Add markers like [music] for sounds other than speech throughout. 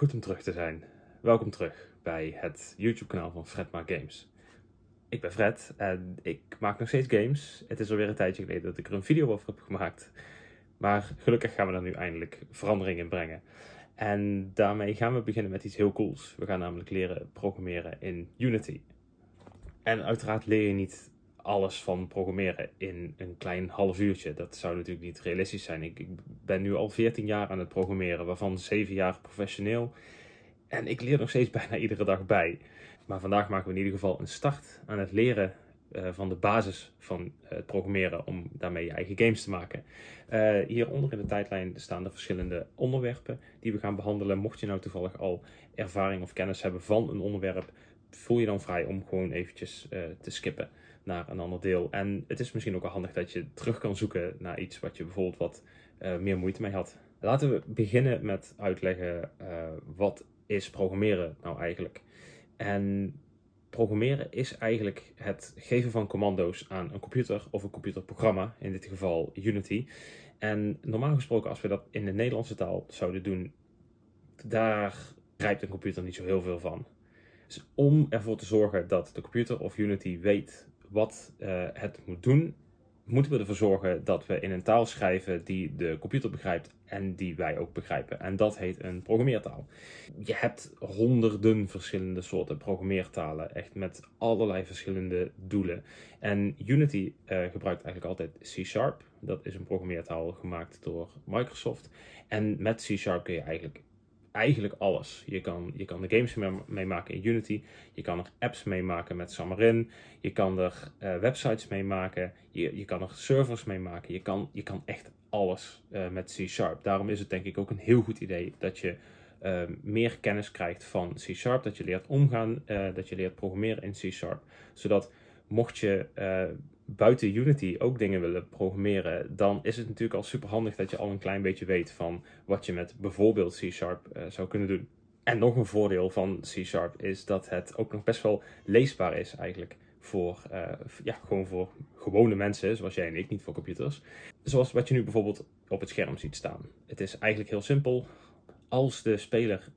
Goed om terug te zijn. Welkom terug bij het YouTube-kanaal van Fred Maakt Games. Ik ben Fred en ik maak nog steeds games. Het is alweer een tijdje geleden dat ik er een video over heb gemaakt. Maar gelukkig gaan we daar nu eindelijk verandering in brengen. En daarmee gaan we beginnen met iets heel cools. We gaan namelijk leren programmeren in Unity. En uiteraard leer je niet alles van programmeren in een klein half uurtje. Dat zou natuurlijk niet realistisch zijn. Ik, ik ben nu al 14 jaar aan het programmeren, waarvan 7 jaar professioneel. En ik leer nog steeds [laughs] bijna iedere dag bij. Maar vandaag maken we in ieder geval een start aan het leren eh, van de basis van eh, het programmeren om daarmee je eigen games te maken. Eh, hieronder in de tijdlijn staan de verschillende onderwerpen die we gaan behandelen. Mocht je nou toevallig al ervaring of kennis hebben van een onderwerp, voel je dan vrij om gewoon eventjes te skippen een ander deel. En het is misschien ook wel handig dat je terug kan zoeken naar iets wat je bijvoorbeeld wat eh, meer moeite mee had. Laten we beginnen met uitleggen eh, wat is programmeren nou eigenlijk. En programmeren is eigenlijk het geven van commando's aan een computer of een computerprogramma, in dit geval Unity. En normaal gesproken, als we dat in de Nederlandse taal zouden doen, daar grijpt een computer niet zo heel veel van. Dus om ervoor te zorgen dat de computer of Unity weet wat eh, het moet doen, moeten we ervoor zorgen dat we in een taal schrijven die de computer begrijpt en die wij ook begrijpen. En dat heet een programmeertaal. Je hebt honderden verschillende soorten programmeertalen, echt met allerlei verschillende doelen. En Unity eh, gebruikt eigenlijk altijd C Sharp. Dat is een programmeertaal gemaakt door Microsoft. En met C Sharp kun je eigenlijk eigenlijk alles. Je kan, je kan er games mee maken in Unity. Je kan er apps mee maken met Xamarin. Je kan er eh, websites mee maken. Je, je kan er servers mee maken. Je kan, je kan echt alles eh, met C-Sharp. Daarom is het denk ik ook een heel goed idee dat je eh, meer kennis krijgt van C-Sharp. Dat je leert omgaan, dat je leert programmeren in C-Sharp. Zodat mocht je buiten Unity ook dingen willen programmeren, dan is het natuurlijk al super handig dat je al een klein beetje weet van wat je met bijvoorbeeld C-Sharp eh, zou kunnen doen. En nog een voordeel van C-Sharp is dat het ook nog best wel leesbaar is eigenlijk voor, eh, ja, gewoon voor gewone mensen, zoals jij en ik, niet voor computers. Zoals wat je nu bijvoorbeeld op het scherm ziet staan. Het is eigenlijk heel simpel. Als de speler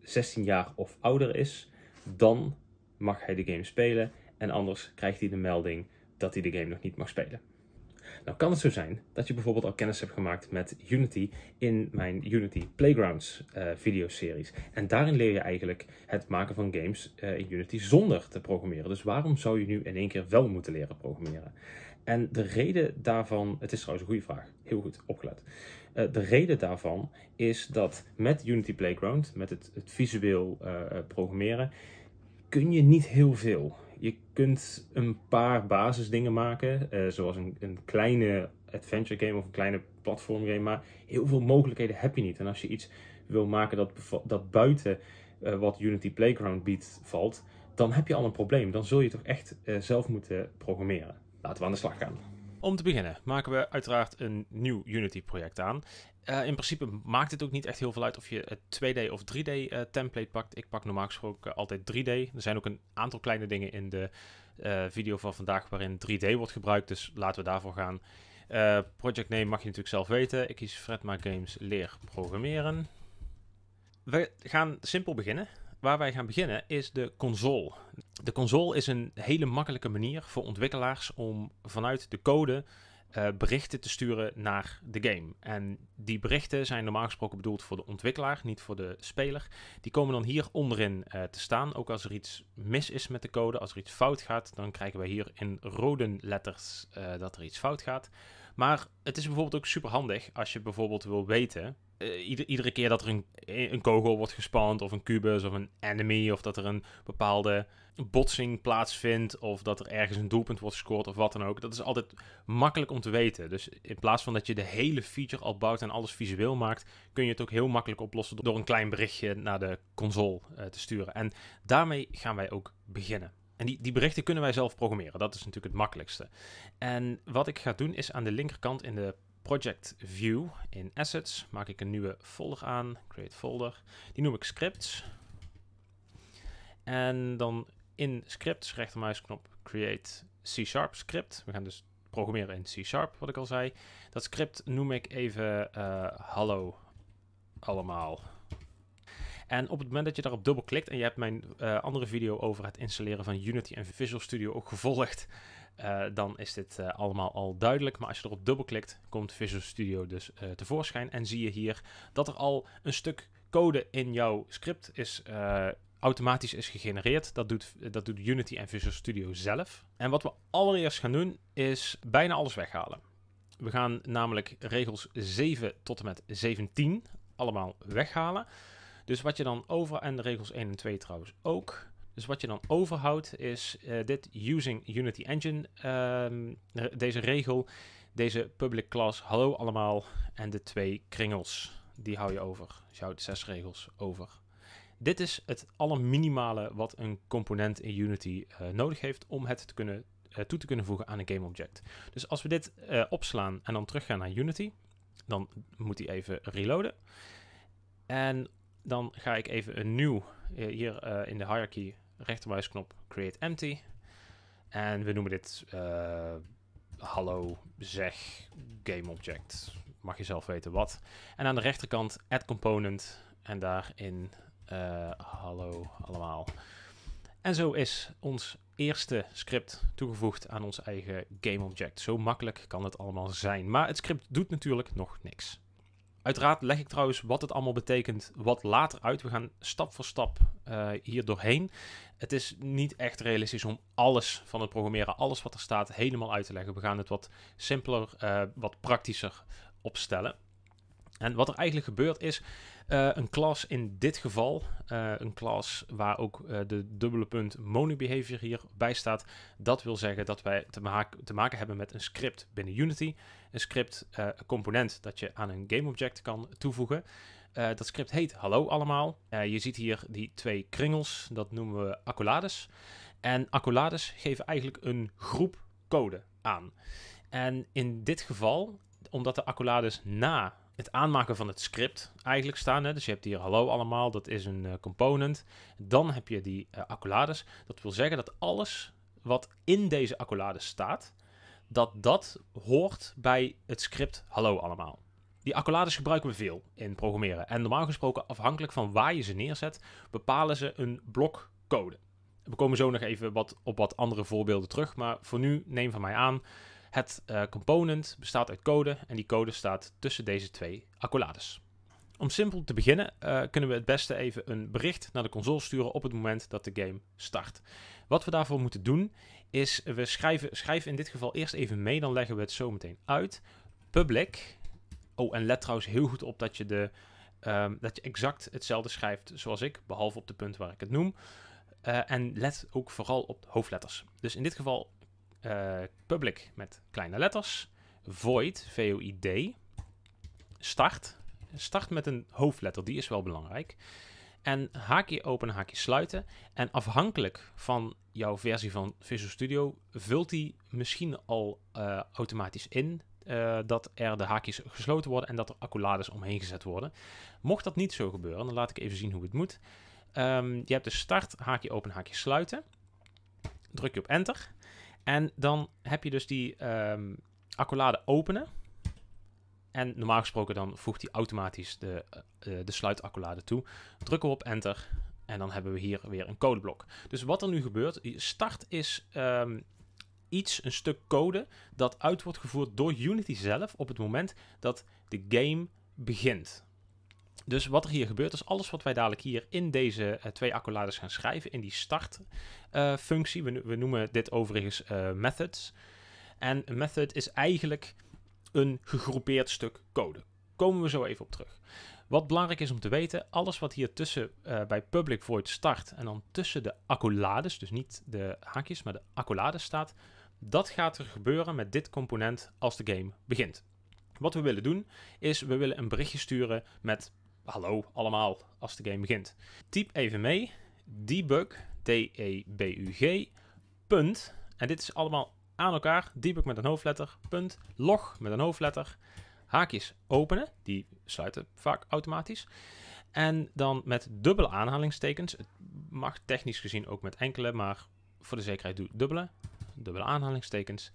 16 eh, jaar of ouder is, dan mag hij de game spelen. En anders krijgt hij de melding dat hij de game nog niet mag spelen. Nou kan het zo zijn dat je bijvoorbeeld al kennis hebt gemaakt met Unity in mijn Unity Playgrounds eh, video series. En daarin leer je eigenlijk het maken van games eh, in Unity zonder te programmeren. Dus waarom zou je nu in één keer wel moeten leren programmeren? En de reden daarvan, het is trouwens een goede vraag, heel goed opgelet. Eh, de reden daarvan is dat met Unity Playground, met het, het visueel programmeren, kun je niet heel veel kunt een paar basisdingen maken, eh, zoals een, een kleine adventure game of een kleine platform game, maar heel veel mogelijkheden heb je niet. En als je iets wil maken dat, dat buiten eh, wat Unity Playground biedt valt, dan heb je al een probleem. Dan zul je toch echt eh, zelf moeten programmeren. Laten we aan de slag gaan. Om te beginnen maken we uiteraard een nieuw Unity-project aan. Eh, in principe maakt het ook niet echt heel veel uit of je het 2D of 3D eh, template pakt. Ik pak normaal gesproken altijd 3D. Er zijn ook een aantal kleine dingen in de eh, video van vandaag waarin 3D wordt gebruikt. Dus laten we daarvoor gaan. project name mag je natuurlijk zelf weten. Ik kies Fredma Games leer programmeren. We gaan simpel beginnen. Waar wij gaan beginnen is de console. De console is een hele makkelijke manier voor ontwikkelaars om vanuit de code eh, berichten te sturen naar de game. En die berichten zijn normaal gesproken bedoeld voor de ontwikkelaar, niet voor de speler. Die komen dan hier onderin eh, te staan. Ook als er iets mis is met de code, als er iets fout gaat, dan krijgen wij hier in rode letters eh, dat er iets fout gaat. Maar het is bijvoorbeeld ook super handig als je bijvoorbeeld wil weten eh, ieder, iedere keer dat er een, eh, een kogel wordt gespand, of een kubus, of een enemy, of dat er een bepaalde botsing plaatsvindt, of dat er ergens een doelpunt wordt gescoord, of wat dan ook. Dat is altijd makkelijk om te weten. Dus in plaats van dat je de hele feature al bouwt en alles visueel maakt, kun je het ook heel makkelijk oplossen door een klein berichtje naar de console eh, te sturen. En daarmee gaan wij ook beginnen. En die, die berichten kunnen wij zelf programmeren. Dat is natuurlijk het makkelijkste. En wat ik ga doen is aan de linkerkant in de Project View in Assets maak ik een nieuwe folder aan, create folder. Die noem ik scripts. En dan in scripts, rechtermuisknop, create C-sharp script. We gaan dus programmeren in C-sharp, wat ik al zei. Dat script noem ik even eh, hallo allemaal. En op het moment dat je daarop klikt, en je hebt mijn eh, andere video over het installeren van Unity en Visual Studio ook gevolgd, eh, dan is dit eh, allemaal al duidelijk. Maar als je erop dubbelklikt, komt Visual Studio dus eh, tevoorschijn. En zie je hier dat er al een stuk code in jouw script is, automatisch is gegenereerd. Dat doet, dat doet Unity en Visual Studio zelf. En wat we allereerst gaan doen, is bijna alles weghalen. We gaan namelijk regels 7 tot en met 17 allemaal weghalen. Dus wat je dan over, en de regels 1 en 2 trouwens ook. Dus wat je dan overhoudt is eh, dit using Unity Engine, um, deze regel, deze public class, hallo allemaal, en de twee kringels. Die hou je over. Dus je houdt zes regels over. Dit is het allerminimale wat een component in Unity eh, nodig heeft om het te kunnen, toe te kunnen voegen aan een GameObject. Dus als we dit opslaan en dan teruggaan naar Unity, dan moet hij even reloaden. En dan ga ik even een nieuw, hier in de hierarchy rechtermuisknop Create Empty. En we noemen dit uh, Hallo zeg Game Object. Mag je zelf weten wat. En aan de rechterkant Add Component. En daarin uh, Hallo allemaal. En zo is ons eerste script toegevoegd aan ons eigen game object. Zo makkelijk kan het allemaal zijn. Maar het script doet natuurlijk nog niks. Uiteraard leg ik trouwens wat het allemaal betekent wat later uit. We gaan stap voor stap eh, hier doorheen. Het is niet echt realistisch om alles van het programmeren, alles wat er staat, helemaal uit te leggen. We gaan het wat simpeler, eh, wat praktischer opstellen. En wat er eigenlijk gebeurt is, eh, een klas in dit geval, eh, een klas waar ook eh, de dubbele punt monobehavior hier bij staat, dat wil zeggen dat wij te, maken te maken hebben met een script binnen Unity. Een script component dat je aan een GameObject kan toevoegen. dat script heet Hallo allemaal. je ziet hier die twee kringels, dat noemen we accolades. En accolades geven eigenlijk een groep code aan. En in dit geval, omdat de accolades na het aanmaken van het script eigenlijk staan. Hè? Dus je hebt hier hallo allemaal, dat is een eh, component. Dan heb je die eh, accolades. Dat wil zeggen dat alles wat in deze accolades staat, dat dat hoort bij het script hallo allemaal. Die accolades gebruiken we veel in programmeren. En normaal gesproken, afhankelijk van waar je ze neerzet, bepalen ze een blok code. We komen zo nog even wat, op wat andere voorbeelden terug, maar voor nu neem van mij aan het eh, component bestaat uit code en die code staat tussen deze twee accolades. Om simpel te beginnen eh, kunnen we het beste even een bericht naar de console sturen op het moment dat de game start. Wat we daarvoor moeten doen is, we schrijven, schrijven in dit geval eerst even mee, dan leggen we het zo meteen uit. Public, oh en let trouwens heel goed op dat je, de, ehm, dat je exact hetzelfde schrijft zoals ik, behalve op de punt waar ik het noem. Eh, en let ook vooral op hoofdletters. Dus in dit geval eh, public met kleine letters, void, V-O-I-D, start, start met een hoofdletter, die is wel belangrijk. En haakje open, haakje sluiten. En afhankelijk van jouw versie van Visual Studio vult hij misschien al eh, automatisch in eh, dat er de haakjes gesloten worden en dat er accolades omheen gezet worden. Mocht dat niet zo gebeuren, dan laat ik even zien hoe het moet. Ehm, je hebt de start, haakje open, haakje sluiten. Druk je op enter. En dan heb je dus die ehm, accolade openen. En normaal gesproken dan voegt hij automatisch de, uh, de sluitaccolade toe. Drukken we op enter en dan hebben we hier weer een codeblok. Dus wat er nu gebeurt, start is ehm, iets, een stuk code dat uit wordt gevoerd door Unity zelf op het moment dat de game begint. Dus wat er hier gebeurt is alles wat wij dadelijk hier in deze eh, twee accolades gaan schrijven, in die startfunctie, uh, we, we, noemen dit overigens eh, methods. En een method is eigenlijk een gegroepeerd stuk code. Komen we zo even op terug. Wat belangrijk is om te weten, alles wat hier tussen eh, bij public void start en dan tussen de accolades, dus niet de haakjes, maar de accolades staat, dat gaat er gebeuren met dit component als de game begint. Wat we willen doen is, we willen een berichtje sturen met hallo allemaal als de game begint. Typ even mee debug, D-E-B-U-G, punt. En dit is allemaal aan elkaar. Debug met een hoofdletter, punt. Log met een hoofdletter. Haakjes openen, die sluiten vaak automatisch. En dan met dubbele aanhalingstekens. Het mag technisch gezien ook met enkele, maar voor de zekerheid doe dubbele. Dubbele aanhalingstekens.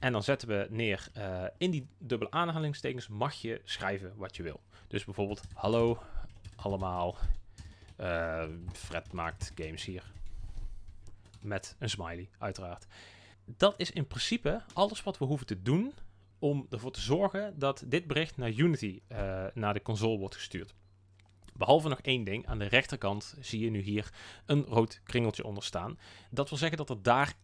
En dan zetten we neer, eh, in die dubbele aanhalingstekens mag je schrijven wat je wil. Dus bijvoorbeeld, hallo allemaal, eh, Fred maakt games hier. Met een smiley, uiteraard. Dat is in principe alles wat we hoeven te doen om ervoor te zorgen dat dit bericht naar Unity, eh, naar de console wordt gestuurd. Behalve nog één ding, aan de rechterkant zie je nu hier een rood kringeltje onder staan. Dat wil zeggen dat er daar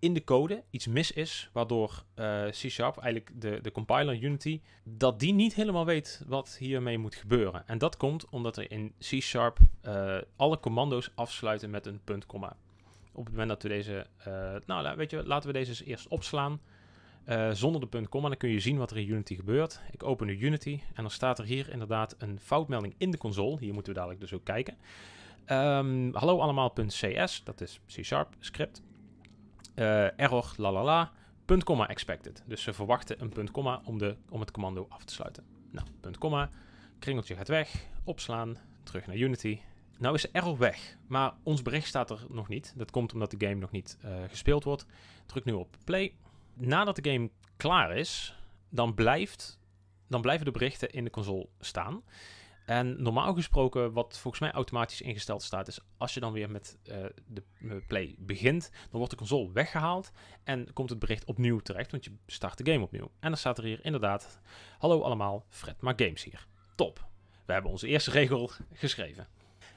in de code iets mis is, waardoor eh, C-Sharp, eigenlijk de, de compiler Unity, dat die niet helemaal weet wat hiermee moet gebeuren. En dat komt omdat er in C-Sharp eh, alle commando's afsluiten met een punt, Op het moment dat we deze, uh, nou weet je, laten we deze eens eerst opslaan. zonder de punt, dan kun je zien wat er in Unity gebeurt. Ik open nu Unity en dan staat er hier inderdaad een foutmelding in de console. Hier moeten we dadelijk dus ook kijken. Um, hallo allemaal.cs, dat is C-Sharp script. Eh, error lalala, punt comma expected. Dus ze verwachten een punt comma om, de, om het commando af te sluiten. Nou, punt comma, kringeltje gaat weg, opslaan, terug naar Unity. Nou is de error weg, maar ons bericht staat er nog niet. Dat komt omdat de game nog niet eh, gespeeld wordt. Druk nu op play. Nadat de game klaar is, dan, blijft, dan blijven de berichten in de console staan. En normaal gesproken, wat volgens mij automatisch ingesteld staat, is als je dan weer met eh, de play begint, dan wordt de console weggehaald en komt het bericht opnieuw terecht, want je start de game opnieuw. En dan staat er hier inderdaad, hallo allemaal, Fred maar Games hier. Top, we hebben onze eerste regel geschreven.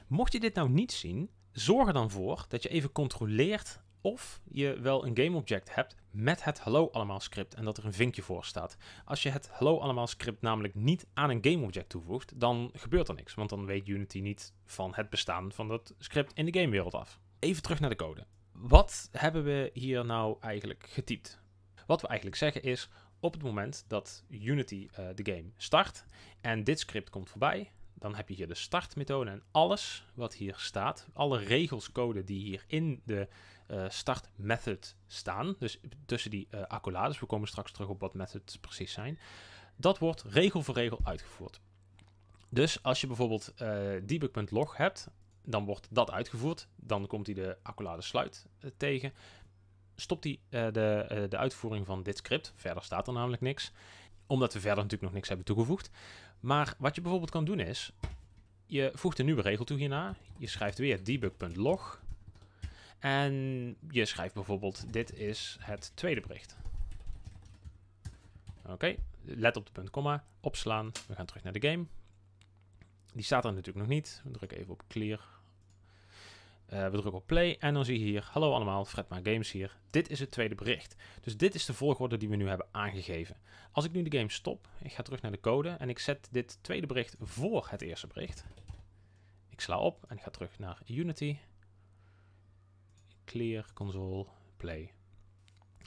Mocht je dit nou niet zien, zorg er dan voor dat je even controleert of je wel een GameObject hebt met het Hallo Allemaal script en dat er een vinkje voor staat. Als je het Hallo Allemaal script namelijk niet aan een GameObject toevoegt, dan gebeurt er niks, want dan weet Unity niet van het bestaan van dat script in de gamewereld af. Even terug naar de code. Wat hebben we hier nou eigenlijk getypt? Wat we eigenlijk zeggen is, op het moment dat Unity eh, de game start en dit script komt voorbij, dan heb je hier de startmethode en alles wat hier staat, alle regels code die hier in de eh, start method staan. Dus tussen die eh, accolades, we komen straks terug op wat methods precies zijn. Dat wordt regel voor regel uitgevoerd. Dus als je bijvoorbeeld eh, debug.log hebt, dan wordt dat uitgevoerd. Dan komt hij de accolade sluit tegen. Stopt hij de, de uitvoering van dit script. Verder staat er namelijk niks. Omdat we verder natuurlijk nog niks hebben toegevoegd. Maar wat je bijvoorbeeld kan doen is, je voegt een nieuwe regel toe hierna. Je schrijft weer debug.log en je schrijft bijvoorbeeld, dit is het tweede bericht. Oké, let op de punt, komma, opslaan. We gaan terug naar de game. Die staat er natuurlijk nog niet. We drukken even op clear. Eh, we drukken op play en dan zie je hier, hallo allemaal, Fredma Games hier. Dit is het tweede bericht. Dus dit is de volgorde die we nu hebben aangegeven. Als ik nu de game stop, ik ga terug naar de code en ik zet dit tweede bericht voor het eerste bericht. Ik sla op en ik ga terug naar Unity clear console play.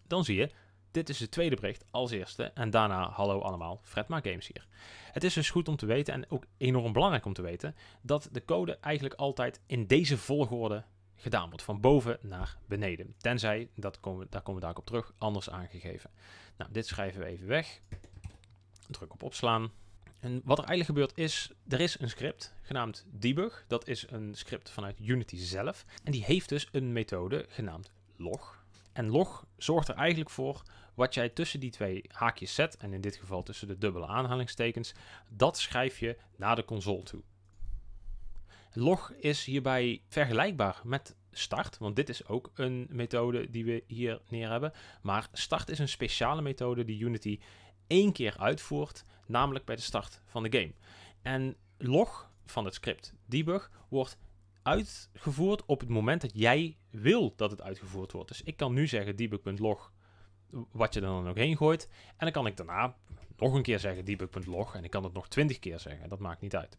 Dan zie je, dit is de tweede bericht als eerste en daarna hallo allemaal, Fredma games hier. Het is dus goed om te weten en ook enorm belangrijk om te weten dat de code eigenlijk altijd in deze volgorde gedaan wordt, van boven naar beneden. Tenzij, dat komen, daar komen we daar op terug, anders aangegeven. Nou, dit schrijven we even weg. Druk op opslaan. En wat er eigenlijk gebeurt is, er is een script genaamd debug. Dat is een script vanuit Unity zelf. En die heeft dus een methode genaamd log. En log zorgt er eigenlijk voor wat jij tussen die twee haakjes zet, en in dit geval tussen de dubbele aanhalingstekens, dat schrijf je naar de console toe. Log is hierbij vergelijkbaar met start, want dit is ook een methode die we hier neer hebben. Maar start is een speciale methode die Unity één keer uitvoert namelijk bij de start van de game. En log van het script, debug, wordt uitgevoerd op het moment dat jij wil dat het uitgevoerd wordt. Dus ik kan nu zeggen debug.log wat je er dan ook heen gooit. En dan kan ik daarna nog een keer zeggen debug.log en ik kan het nog twintig keer zeggen. Dat maakt niet uit.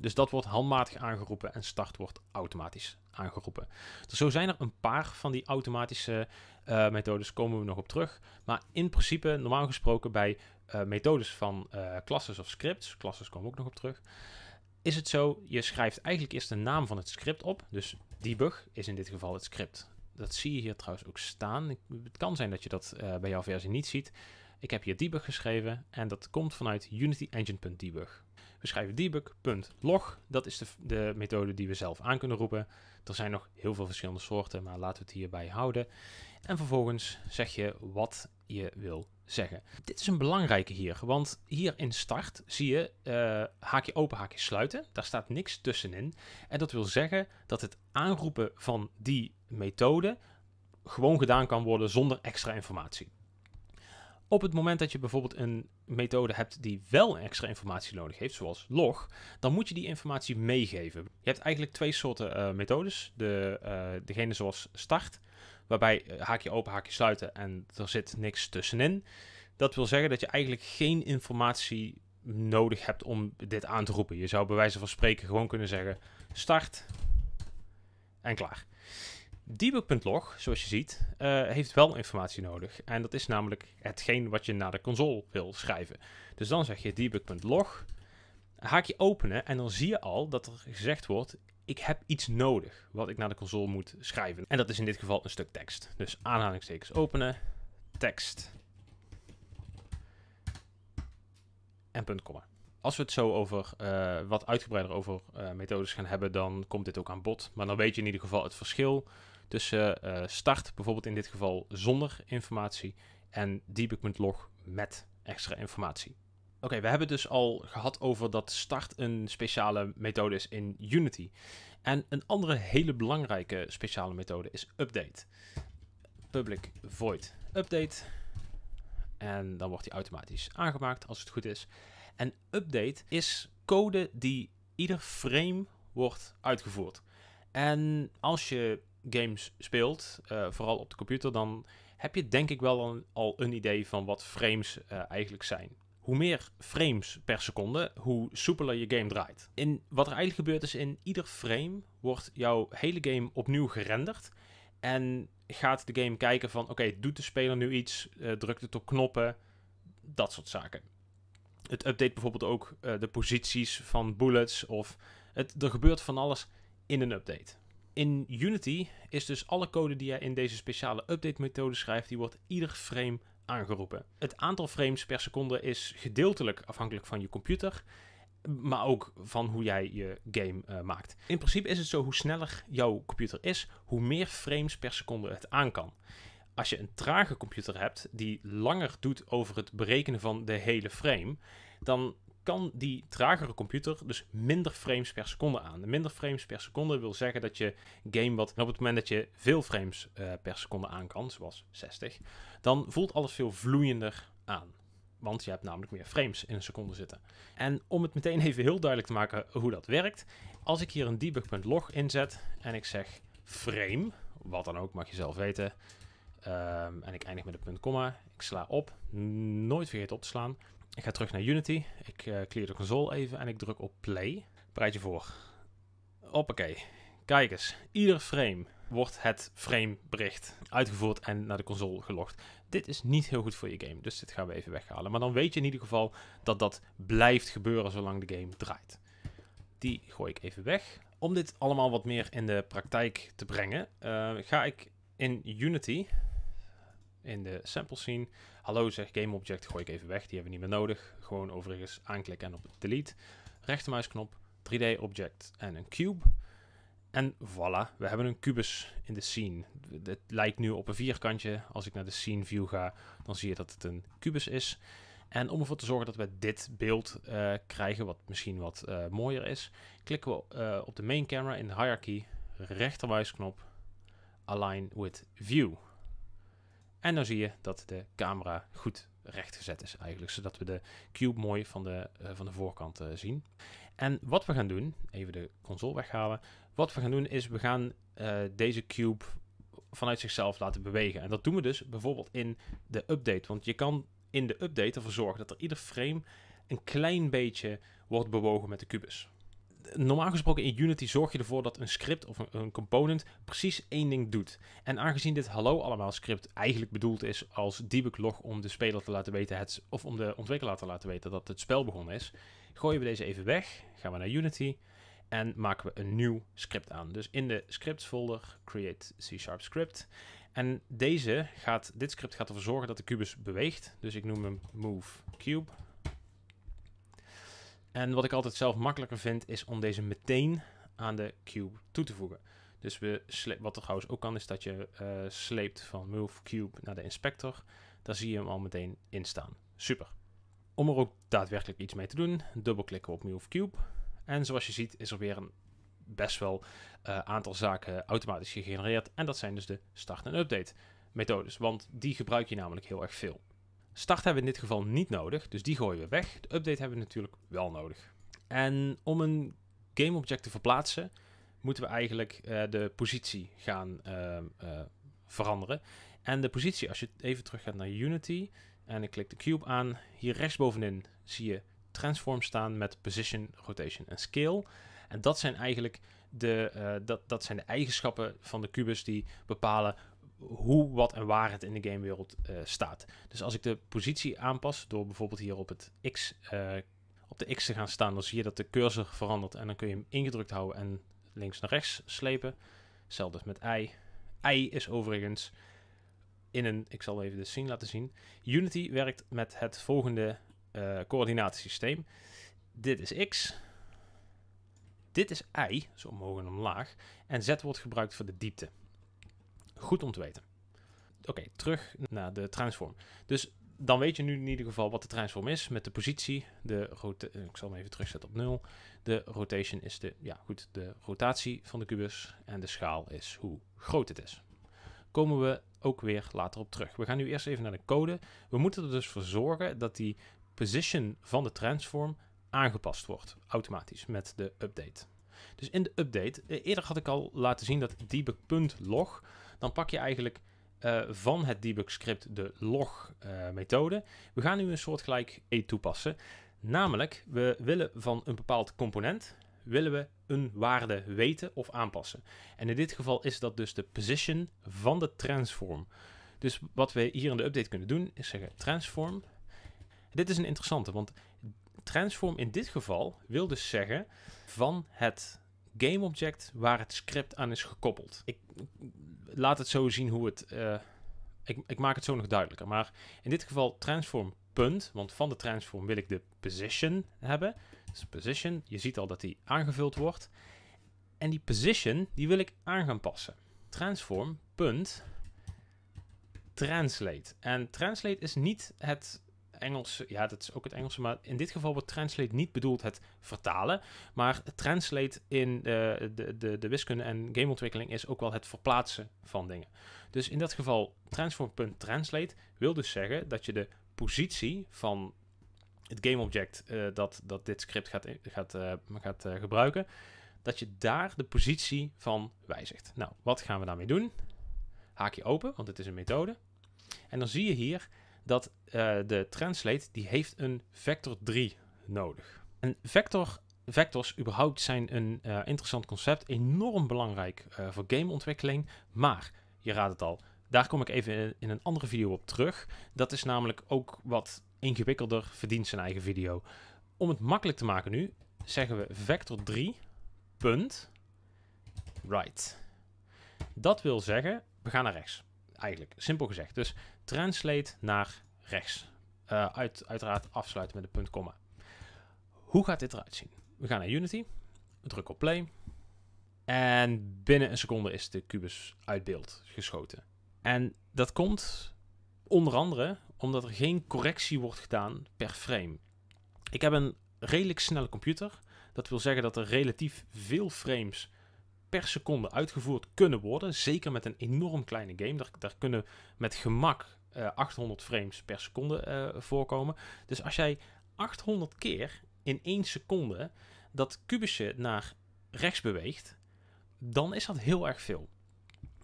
Dus dat wordt handmatig aangeroepen en start wordt automatisch aangeroepen. Dus zo zijn er een paar van die automatische eh, methodes, komen we nog op terug. Maar in principe, normaal gesproken bij eh, methodes van classes eh, of scripts, Classes komen ook nog op terug, is het zo, je schrijft eigenlijk eerst de naam van het script op. Dus debug is in dit geval het script. Dat zie je hier trouwens ook staan. Het kan zijn dat je dat eh, bij jouw versie niet ziet. Ik heb hier debug geschreven en dat komt vanuit unityengine.debug. We schrijven debug.log. Dat is de, de, methode die we zelf aan kunnen roepen. Er zijn nog heel veel verschillende soorten, maar laten we het hierbij houden. En vervolgens zeg je wat je wil zeggen. Dit is een belangrijke hier, want hier in start zie je eh, haakje open, haakje sluiten. Daar staat niks tussenin. En dat wil zeggen dat het aanroepen van die methode gewoon gedaan kan worden zonder extra informatie. Op het moment dat je bijvoorbeeld een methode hebt die wel extra informatie nodig heeft, zoals log, dan moet je die informatie meegeven. Je hebt eigenlijk twee soorten eh, methodes. De, eh, degene zoals start, waarbij eh, haakje open, haakje sluiten en er zit niks tussenin. Dat wil zeggen dat je eigenlijk geen informatie nodig hebt om dit aan te roepen. Je zou bij wijze van spreken gewoon kunnen zeggen start en klaar. Debug.log, zoals je ziet, eh, heeft wel informatie nodig. En dat is namelijk hetgeen wat je naar de console wil schrijven. Dus dan zeg je debug.log, haakje openen en dan zie je al dat er gezegd wordt ik heb iets nodig wat ik naar de console moet schrijven. En dat is in dit geval een stuk tekst. Dus aanhalingstekens openen, tekst en punt komma. Als we het zo over eh, wat uitgebreider over eh, methodes gaan hebben, dan komt dit ook aan bod. Maar dan weet je in ieder geval het verschil tussen eh, start, bijvoorbeeld in dit geval zonder informatie, en debug.log met extra informatie. Oké, we hebben dus al gehad over dat start een speciale methode is in Unity. En een andere hele belangrijke speciale methode is update. Public void update. En dan wordt die automatisch aangemaakt als het goed is. En update is code die ieder frame wordt uitgevoerd. En als je games speelt, eh, vooral op de computer, dan heb je denk ik wel al een idee van wat frames eh, eigenlijk zijn hoe meer frames per seconde, hoe soepeler je game draait. In, wat er eigenlijk gebeurt is, in ieder frame wordt jouw hele game opnieuw gerenderd. En gaat de game kijken van, oké, doet de speler nu iets? Eh, drukt het op knoppen? Dat soort zaken. Het update bijvoorbeeld ook eh, de posities van bullets of... Het, er gebeurt van alles in een update. In Unity is dus alle code die je in deze speciale update methode schrijft, die wordt ieder frame aangeroepen. Het aantal frames per seconde is gedeeltelijk afhankelijk van je computer, maar ook van hoe jij je game eh, maakt. In principe is het zo hoe sneller jouw computer is, hoe meer frames per seconde het aan kan. Als je een trage computer hebt die langer doet over het berekenen van de hele frame, dan kan die tragere computer dus minder frames per seconde aan. Minder frames per seconde wil zeggen dat je game wat op het moment dat je veel frames eh, per seconde aan kan, zoals 60, dan voelt alles veel vloeiender aan. Want je hebt namelijk meer frames in een seconde zitten. En om het meteen even heel duidelijk te maken hoe dat werkt, als ik hier een debug.log inzet en ik zeg frame, wat dan ook mag je zelf weten, Ehm, en ik eindig met een punt komma. Ik sla op. Nooit vergeten op te slaan. Ik ga terug naar Unity. Ik uh, clear de console even en ik druk op play. Bereid je voor. Hoppakee. Kijk eens. Ieder frame wordt het framebericht uitgevoerd en naar de console gelogd. Dit is niet heel goed voor je game, dus dit gaan we even weghalen. Maar dan weet je in ieder geval dat dat blijft gebeuren zolang de game draait. Die gooi ik even weg. Om dit allemaal wat meer in de praktijk te brengen, eh, ga ik in Unity in de sample scene. Hallo zeg GameObject, gooi ik even weg, die hebben we niet meer nodig. Gewoon overigens aanklikken en op delete. Rechtermuisknop, 3D object en een cube. En voilà, we hebben een kubus in de scene. Het lijkt nu op een vierkantje. Als ik naar de scene view ga, dan zie je dat het een kubus is. En om ervoor te zorgen dat we dit beeld eh, krijgen, wat misschien wat eh, mooier is, klikken we eh, op de main camera in de hierarchy, rechtermuisknop, align with view. En dan zie je dat de camera goed rechtgezet is eigenlijk, zodat we de cube mooi van de, eh, van de voorkant eh, zien. En wat we gaan doen, even de console weghalen. Wat we gaan doen is, we gaan eh, deze cube vanuit zichzelf laten bewegen. En dat doen we dus bijvoorbeeld in de update. Want je kan in de update ervoor zorgen dat er ieder frame een klein beetje wordt bewogen met de kubus normaal gesproken in Unity zorg je ervoor dat een script of een, component precies één ding doet. En aangezien dit hallo allemaal script eigenlijk bedoeld is als debug log om de speler te laten weten of om de ontwikkelaar te laten weten dat het spel begonnen is, gooien we deze even weg, gaan we naar Unity en maken we een nieuw script aan. Dus in de scripts folder create C sharp script. En deze gaat, dit script gaat ervoor zorgen dat de kubus beweegt. Dus ik noem hem move cube. En wat ik altijd zelf makkelijker vind, is om deze meteen aan de cube toe te voegen. Dus we wat er trouwens ook kan, is dat je eh, sleept van Move Cube naar de inspector. Daar zie je hem al meteen in staan. Super. Om er ook daadwerkelijk iets mee te doen, dubbelklikken op Move Cube. En zoals je ziet is er weer een best wel uh, aantal zaken automatisch gegenereerd. En dat zijn dus de start- en update methodes, want die gebruik je namelijk heel erg veel. Start hebben we in dit geval niet nodig, dus die gooien we weg. De update hebben we natuurlijk wel nodig. En om een game object te verplaatsen, moeten we eigenlijk eh, de positie gaan ehm, eh, veranderen. En de positie, als je even terug gaat naar Unity en ik klik de cube aan, hier rechtsbovenin zie je transform staan met position, rotation en scale. En dat zijn eigenlijk de, eh, dat, dat zijn de eigenschappen van de kubus die bepalen hoe, wat en waar het in de gamewereld uh, staat. Dus als ik de positie aanpas door bijvoorbeeld hier op, het X, eh, op de X te gaan staan, dan zie je dat de cursor verandert en dan kun je hem ingedrukt houden en links naar rechts slepen. Hetzelfde met Y. Y is overigens in een, ik zal even de scene laten zien. Unity werkt met het volgende uh, Dit is X. Dit is Y, zo omhoog en omlaag. En Z wordt gebruikt voor de diepte. Goed om te weten. Oké, terug naar de transform. Dus dan weet je nu in ieder geval wat de transform is met de positie. De eh, ik zal hem even terugzetten op 0. De rotation is de, ja, goed, de rotatie van de kubus en de schaal is hoe groot het is. Komen we ook weer later op terug. We gaan nu eerst even naar de code. We moeten er dus voor zorgen dat die position van de transform aangepast wordt automatisch met de update. Dus in de update, eh, eerder had ik al laten zien dat debug.log dan pak je eigenlijk eh, van het debug script de log eh, methode. We gaan nu een soortgelijk E toepassen. Namelijk, we willen van een bepaald component willen we een waarde weten of aanpassen. En in dit geval is dat dus de position van de transform. Dus wat we hier in de update kunnen doen is zeggen transform. Dit is een interessante, want transform in dit geval wil dus zeggen van het Game Object waar het script aan is gekoppeld. Ik laat het zo zien hoe het. Eh, ik, ik, maak het zo nog duidelijker. Maar in dit geval transform punt, want van de transform wil ik de position hebben. Dus position, je ziet al dat die aangevuld wordt. En die position, die wil ik aan gaan passen. Transform punt translate. En translate is niet het Engelse, ja, dat is ook het Engelse, maar in dit geval wordt translate niet bedoeld het vertalen, maar translate in de, eh, de, de, de wiskunde en gameontwikkeling is ook wel het verplaatsen van dingen. Dus in dat geval, transform.translate wil dus zeggen dat je de positie van het gameobject eh, dat, dat dit script gaat, eh, gaat, gaat gebruiken, dat je daar de positie van wijzigt. Nou, wat gaan we daarmee doen? Haak je open, want het is een methode. En dan zie je hier dat eh, de translate, die heeft een vector 3 nodig. En vector, vectors überhaupt zijn een eh, interessant concept, enorm belangrijk uh, voor gameontwikkeling. Maar, je raadt het al, daar kom ik even in een andere video op terug. Dat is namelijk ook wat ingewikkelder, verdient zijn eigen video. Om het makkelijk te maken nu, zeggen we vector 3 punt right. Dat wil zeggen, we gaan naar rechts. Eigenlijk, simpel gezegd. Dus translate naar rechts. Eh, uit, uiteraard afsluiten met een punt komma. Hoe gaat dit eruit zien? We gaan naar Unity, we drukken op play. En binnen een seconde is de kubus uit beeld geschoten. En dat komt onder andere omdat er geen correctie wordt gedaan per frame. Ik heb een redelijk snelle computer. Dat wil zeggen dat er relatief veel frames per seconde uitgevoerd kunnen worden. Zeker met een enorm kleine game. Daar, daar kunnen met gemak 800 eh, frames per seconde eh, voorkomen. Dus als jij 800 keer in 1 seconde dat kubusje naar rechts beweegt, dan is dat heel erg veel.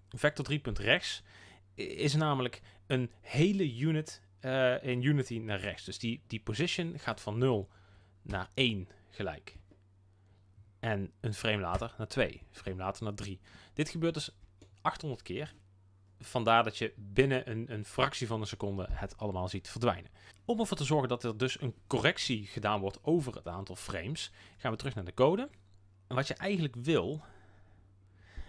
Vector 3. rechts is namelijk een hele unit eh, in Unity naar rechts. Dus die, die position gaat van 0 naar 1 gelijk. En een frame later naar 2, frame later naar 3. Dit gebeurt dus 800 keer Vandaar dat je binnen een, een fractie van een seconde het allemaal ziet verdwijnen. Om ervoor te zorgen dat er dus een correctie gedaan wordt over het aantal frames, gaan we terug naar de code. En wat je eigenlijk wil.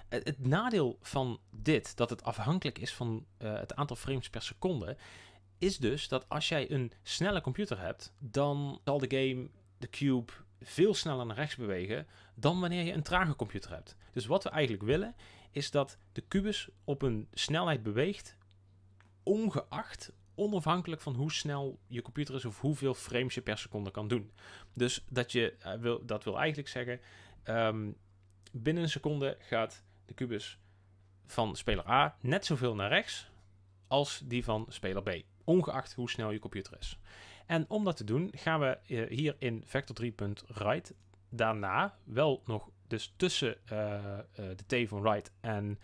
Het nadeel van dit, dat het afhankelijk is van eh, het aantal frames per seconde, is dus dat als jij een snelle computer hebt, dan zal de game, de cube, veel sneller naar rechts bewegen dan wanneer je een trage computer hebt. Dus wat we eigenlijk willen, is dat de kubus op een snelheid beweegt, ongeacht, onafhankelijk van hoe snel je computer is of hoeveel frames je per seconde kan doen. Dus dat, je, eh, wil, dat wil eigenlijk zeggen, ehm, binnen een seconde gaat de kubus van speler A net zoveel naar rechts als die van speler B, ongeacht hoe snel je computer is. En om dat te doen gaan we eh, hier in vector3.write daarna wel nog dus tussen eh, eh, de T van right en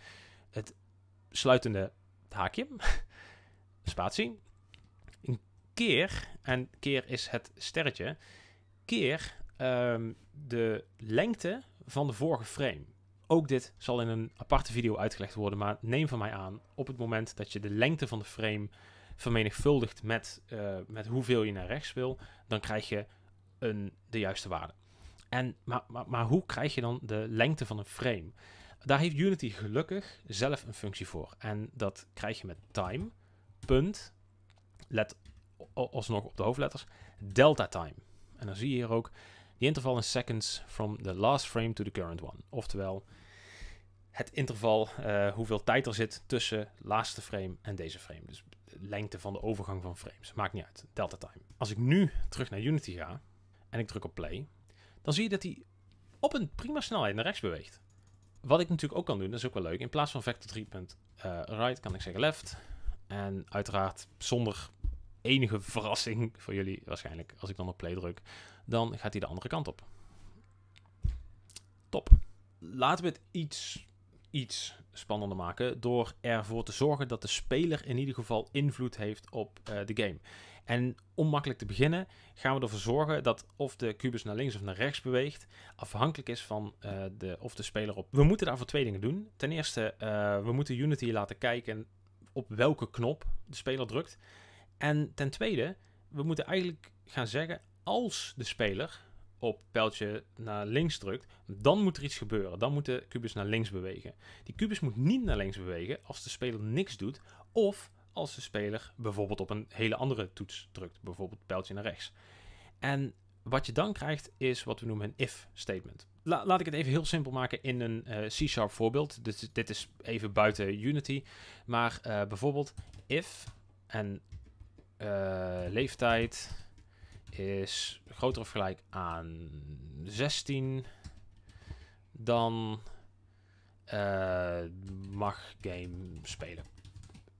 het sluitende haakje, [laughs] spatie, een keer, en keer is het sterretje, keer ehm, de lengte van de vorige frame. Ook dit zal in een aparte video uitgelegd worden, maar neem van mij aan, op het moment dat je de lengte van de frame vermenigvuldigt met, eh, met hoeveel je naar rechts wil, dan krijg je een, de juiste waarde. En, maar, maar, maar hoe krijg je dan de lengte van een frame? Daar heeft Unity gelukkig zelf een functie voor. En dat krijg je met time, punt, let alsnog op de hoofdletters, delta time. En dan zie je hier ook the interval in seconds from the last frame to the current one. Oftewel, het interval, eh, hoeveel tijd er zit tussen laatste frame en deze frame. Dus de lengte van de overgang van frames. Maakt niet uit, delta time. Als ik nu terug naar Unity ga en ik druk op play, dan zie je dat hij op een prima snelheid naar rechts beweegt. Wat ik natuurlijk ook kan doen, dat is ook wel leuk. In plaats van vector 3. Uh, eh, right kan ik zeggen left. En uiteraard zonder enige verrassing voor jullie waarschijnlijk, als ik dan op play druk, dan gaat hij de andere kant op. Top. Laten we het iets, iets spannender maken door ervoor te zorgen dat de speler in ieder geval invloed heeft op eh, de game. En om makkelijk te beginnen gaan we ervoor zorgen dat of de kubus naar links of naar rechts beweegt, afhankelijk is van eh, de, of de speler op. We moeten daarvoor twee dingen doen. Ten eerste, eh, we moeten Unity laten kijken op welke knop de speler drukt. En ten tweede, we moeten eigenlijk gaan zeggen, als de speler op pijltje naar links drukt, dan moet er iets gebeuren. Dan moet de kubus naar links bewegen. Die kubus moet niet naar links bewegen als de speler niks doet of als de speler bijvoorbeeld op een hele andere toets drukt, bijvoorbeeld pijltje naar rechts. En wat je dan krijgt is wat we noemen een if-statement. laat ik het even heel simpel maken in een eh, C-sharp voorbeeld. Dit, dit, is even buiten Unity. Maar eh, bijvoorbeeld if en eh, leeftijd is groter of gelijk aan 16, dan mag game spelen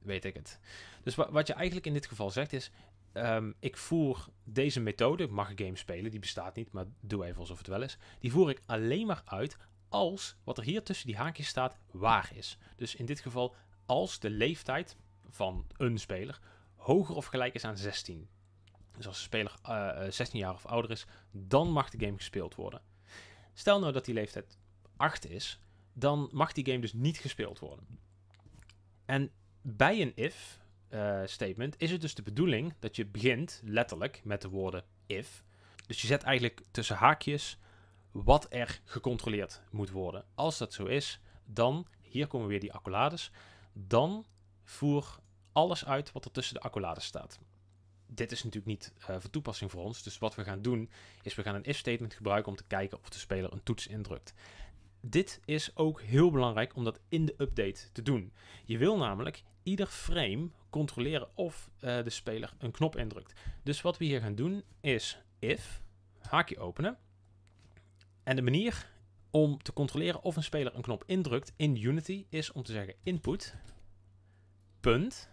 weet ik het. Dus wat je eigenlijk in dit geval zegt is, ehm, ik voer deze methode, mag een game spelen, die bestaat niet, maar doe even alsof het wel is. Die voer ik alleen maar uit als wat er hier tussen die haakjes staat waar is. Dus in dit geval als de leeftijd van een speler hoger of gelijk is aan 16. Dus als de speler uh, eh, 16 eh, jaar of ouder is, dan mag de game gespeeld worden. Stel nou dat die leeftijd 8 is, dan mag die game dus niet gespeeld worden. En bij een if eh, statement is het dus de bedoeling dat je begint letterlijk met de woorden if. Dus je zet eigenlijk tussen haakjes wat er gecontroleerd moet worden. Als dat zo is, dan, hier komen weer die accolades, dan voer alles uit wat er tussen de accolades staat. Dit is natuurlijk niet uh, eh, voor toepassing voor ons, dus wat we gaan doen is we gaan een if-statement gebruiken om te kijken of de speler een toets indrukt. Dit is ook heel belangrijk om dat in de update te doen. Je wil namelijk ieder frame controleren of eh, de speler een knop indrukt. Dus wat we hier gaan doen is if, haakje openen. En de manier om te controleren of een speler een knop indrukt in Unity is om te zeggen input, punt.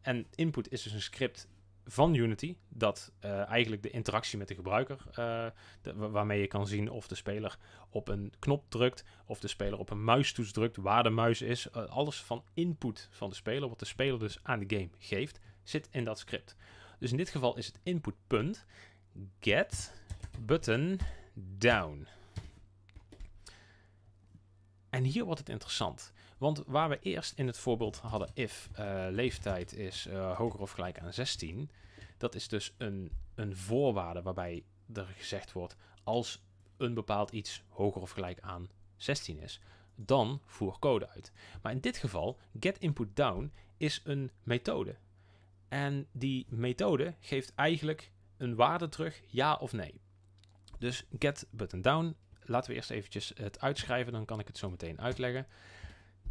En input is dus een script van Unity. Dat eh, eigenlijk de interactie met de gebruiker, uh, waarmee je kan zien of de speler op een knop drukt, of de speler op een muistoets drukt, waar de muis is. Eh, alles van input van de speler, wat de speler dus aan de game geeft, zit in dat script. Dus in dit geval is het inputpunt get button down. En hier wordt het interessant. Want waar we eerst in het voorbeeld hadden if eh, leeftijd is eh, hoger of gelijk aan 16, dat is dus een, een voorwaarde waarbij er gezegd wordt als een bepaald iets hoger of gelijk aan 16 is, dan voer code uit. Maar in dit geval, get input down is een methode. En die methode geeft eigenlijk een waarde terug, ja of nee. Dus get button down. Laten we eerst eventjes het uitschrijven, dan kan ik het zo meteen uitleggen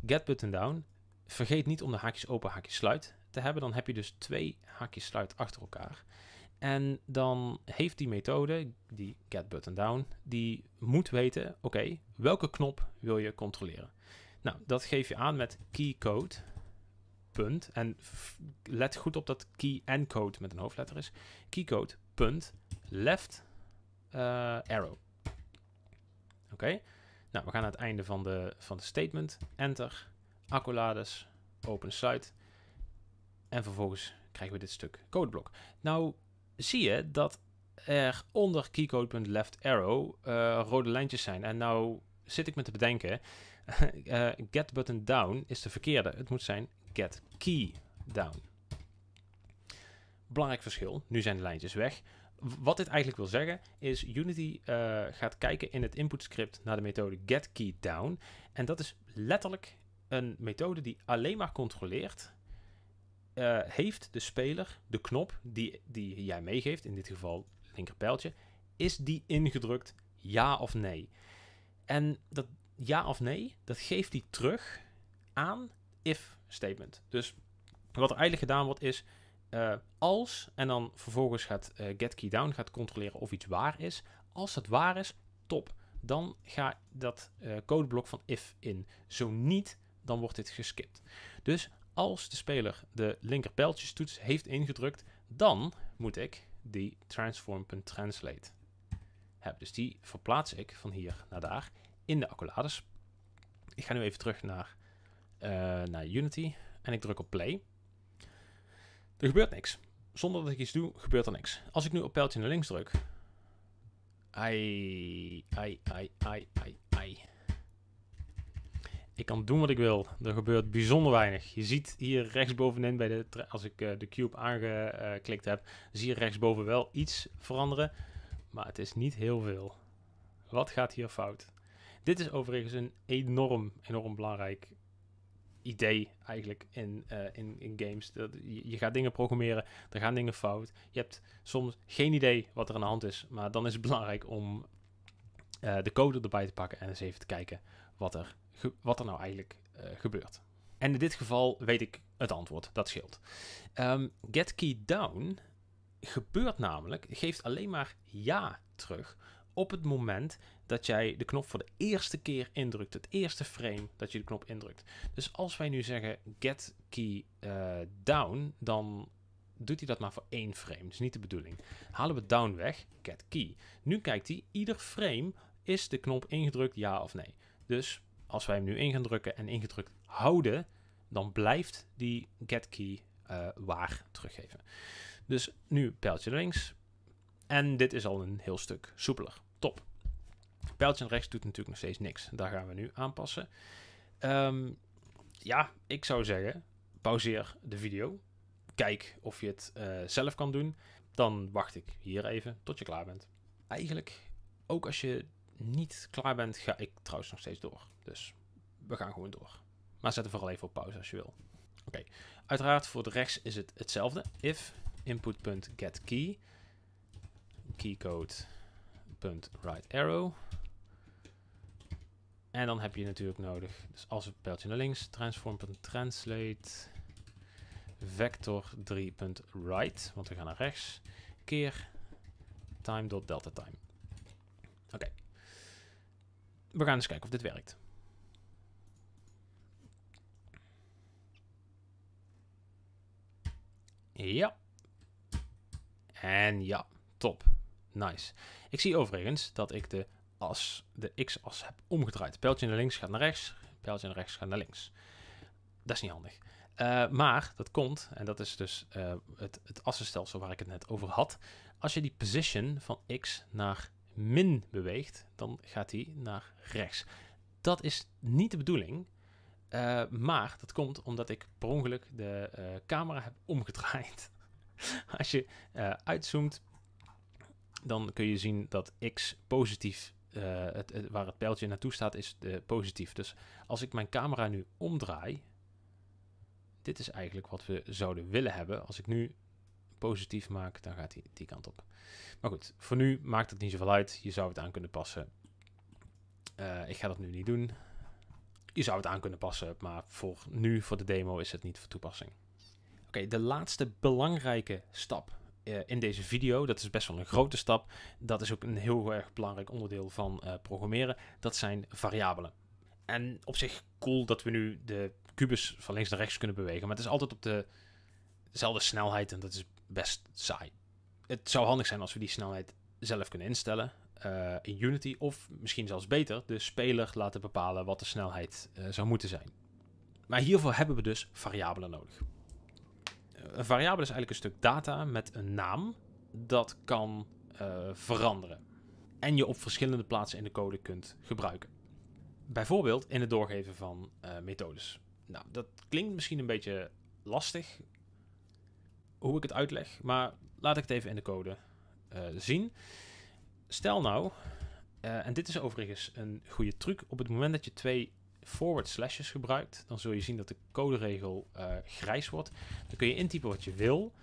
get button down. Vergeet niet om de haakjes open, haakjes sluit te hebben. Dan heb je dus twee haakjes sluit achter elkaar. En dan heeft die methode, die get button down, die moet weten, oké, welke knop wil je controleren? Nou, dat geef je aan met keycode. Punt. En let goed op dat key en code met een hoofdletter is. Keycode. Punt. Left eh, arrow. Oké. Nou, we gaan naar het einde van de, van de statement. Enter, accolades, open site. En vervolgens krijgen we dit stuk codeblok. Nou zie je dat er onder keycode.left arrow eh, rode lijntjes zijn. En nou zit ik me te bedenken, [laughs] eh, get button down is de verkeerde. Het moet zijn get key down. Belangrijk verschil, nu zijn de lijntjes weg wat dit eigenlijk wil zeggen is Unity eh, gaat kijken in het input script naar de methode getKeyDown. En dat is letterlijk een methode die alleen maar controleert. Eh, heeft de speler de knop die, die jij meegeeft, in dit geval linkerpijltje, is die ingedrukt ja of nee? En dat ja of nee, dat geeft hij terug aan if statement. Dus wat er eigenlijk gedaan wordt is, eh, als, en dan vervolgens gaat uh, get key down gaat controleren of iets waar is. Als dat waar is, top. Dan ga dat uh, codeblok van if in. Zo niet, dan wordt dit geskipt. Dus als de speler de linker pijltjestoets heeft ingedrukt, dan moet ik die transform.translate hebben. Dus die verplaats ik van hier naar daar in de accolades. Ik ga nu even terug naar, naar Unity en ik druk op play. Er gebeurt niks. Zonder dat ik iets doe, gebeurt er niks. Als ik nu op pijltje naar links druk... Ai, ai, ai, ai, ai, Ik kan doen wat ik wil. Er gebeurt bijzonder weinig. Je ziet hier rechtsbovenin, bij de, als ik eh, de cube aangeklikt heb, zie je rechtsboven wel iets veranderen. Maar het is niet heel veel. Wat gaat hier fout? Dit is overigens een enorm, enorm belangrijk idee eigenlijk in, eh, in, in games. Dat, je, gaat dingen programmeren, er gaan dingen fout. Je hebt soms geen idee wat er aan de hand is, maar dan is het [laughs] belangrijk om eh, de code erbij te pakken en eens even te kijken wat er, wat er nou eigenlijk eh, gebeurt. En in dit geval weet ik het antwoord, dat scheelt. Um, get key down gebeurt namelijk, geeft alleen maar ja terug op het moment dat jij de knop voor de eerste keer indrukt. Het eerste frame dat je de knop indrukt. Dus als wij nu zeggen get key eh, down, dan doet hij dat maar voor één frame. Dat is niet de bedoeling. Halen we down weg, get key. Nu kijkt hij, ieder frame is de knop ingedrukt, ja of nee. Dus als wij hem nu in gaan drukken en ingedrukt houden, dan blijft die get key eh, waar teruggeven. Dus nu pijltje links. En dit is al een heel stuk soepeler. Top. Pijltje en rechts doet natuurlijk nog steeds niks. Daar gaan we nu aanpassen. Ehm, ja, ik zou zeggen, pauzeer de video. Kijk of je het eh, zelf kan doen. Dan wacht ik hier even tot je klaar bent. Eigenlijk, ook als je niet klaar bent, ga ik trouwens nog steeds door. Dus we gaan gewoon door. Maar zet er vooral even op pauze als je wil. Oké, uiteraard voor de rechts is het hetzelfde. If input.getKey keycode.rightarrow arrow en dan heb je natuurlijk nodig, dus als we pijltje naar links, transform.translate, vector 3.write, want we gaan naar rechts, keer time.delta time. Oké. We gaan eens kijken of dit werkt. Ja. En ja, top. Nice. Ik zie overigens dat ik de als de x-as heb omgedraaid. Pijltje naar links gaat naar rechts, pijltje naar rechts gaat naar links. Dat is niet handig. Eh, maar dat komt, en dat is dus eh, het, het assenstelsel waar ik het net over had. Als je die position van x naar min beweegt, dan gaat die naar rechts. Dat is niet de bedoeling, eh, maar dat komt omdat ik per ongeluk de camera heb omgedraaid. [laughs] Als je uitzoomt, dan kun je zien dat x positief eh, het, waar het pijltje naartoe staat, is eh, positief. Dus als ik mijn camera nu omdraai, dit is eigenlijk wat we zouden willen hebben. Als ik nu positief maak, dan gaat hij die, kant op. Maar goed, voor nu maakt het niet zoveel uit. Je zou het aan kunnen passen. Eh, ik ga dat nu niet doen. Je zou het aan kunnen passen, maar voor nu, voor de demo, is het niet voor toepassing. Oké, de laatste belangrijke stap eh, in deze video. Dat is best wel een grote stap. Dat is ook een heel erg belangrijk onderdeel van eh, programmeren. Dat zijn variabelen. En op zich cool dat we nu de kubus van links naar rechts kunnen bewegen. Maar het is altijd op dezelfde snelheid en dat is best saai. Het zou handig zijn als we die snelheid zelf kunnen instellen eh, in Unity. Of misschien zelfs beter, de speler laten bepalen wat de snelheid zou moeten zijn. Maar hiervoor hebben we dus variabelen nodig een variabele is eigenlijk een stuk data met een naam dat kan eh, veranderen. En je op verschillende plaatsen in de code kunt gebruiken. Bijvoorbeeld in het doorgeven van eh, methodes. Nou, dat klinkt misschien een beetje lastig hoe ik het uitleg, maar laat ik het even in de code eh, zien. Stel nou, en dit is overigens een goede truc, op het moment dat je twee forward slashes gebruikt, dan zul je zien dat de coderegel eh, grijs wordt. Dan kun je intypen wat je wil.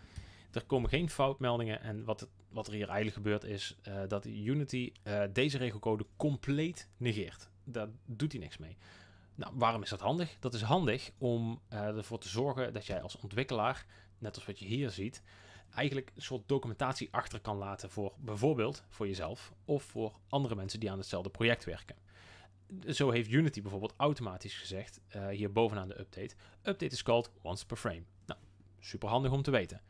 Er komen geen foutmeldingen. En wat, wat er hier eigenlijk gebeurt is eh, dat Unity eh, deze regelcode compleet negeert. Daar doet hij niks mee. Nou, waarom is dat handig? Dat is handig om ervoor te zorgen dat jij als ontwikkelaar, net als wat je hier ziet, eigenlijk een soort documentatie achter kan laten voor bijvoorbeeld voor jezelf of voor andere mensen die aan hetzelfde project werken zo heeft Unity bijvoorbeeld automatisch gezegd, uh, hier bovenaan de update, update is called once per frame. Nou, super handig om te weten.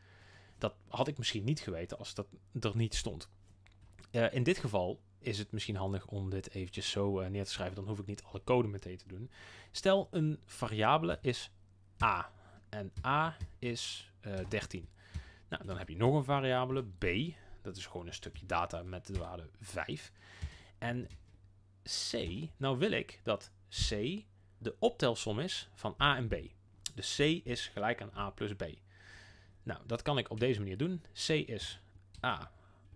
Dat had ik misschien niet geweten als dat er niet stond. Eh, in dit geval is het misschien handig om dit eventjes zo eh, neer te schrijven, dan hoef ik niet alle code meteen te doen. Stel een variabele is a en a is 13. Nou, dan heb je nog een variabele b, dat is gewoon een stukje data met de waarde 5. En C. Nou wil ik dat C de optelsom is van A en B. Dus C is gelijk aan A plus B. Nou, dat kan ik op deze manier doen. C is A